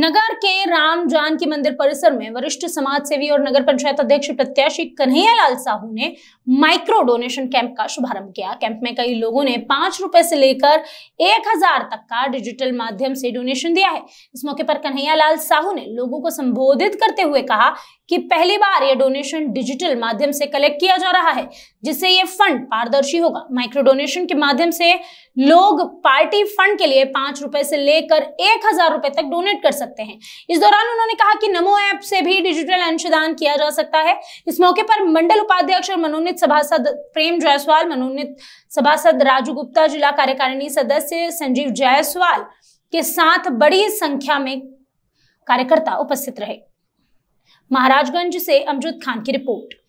नगर के राम जानकी मंदिर परिसर में वरिष्ठ समाज सेवी और नगर पंचायत अध्यक्ष प्रत्याशी कन्हैयालाल साहू ने माइक्रो डोनेशन कैंप का शुभारंभ किया कैंप में कई लोगों ने पांच रुपए से लेकर एक हजार तक का डिजिटल माध्यम से डोनेशन दिया है इस मौके पर कन्हैयालाल साहू ने लोगों को संबोधित करते हुए कहा कि पहली बार यह डोनेशन डिजिटल माध्यम से कलेक्ट किया जा रहा है जिससे ये फंड पारदर्शी होगा माइक्रो डोनेशन के माध्यम से लोग पार्टी फंड के लिए पांच रुपए से लेकर एक हजार रुपए तक डोनेट कर सकते हैं इस दौरान उन्होंने कहा कि नमो ऐप से भी डिजिटल अंशदान किया जा सकता है इस मौके पर मंडल उपाध्यक्ष और मनोनीत सभासद प्रेम जायसवाल मनोनीत सभासद राजू गुप्ता जिला कार्यकारिणी सदस्य संजीव जायसवाल के साथ बड़ी संख्या में कार्यकर्ता उपस्थित रहे महाराजगंज से अमजुद खान की रिपोर्ट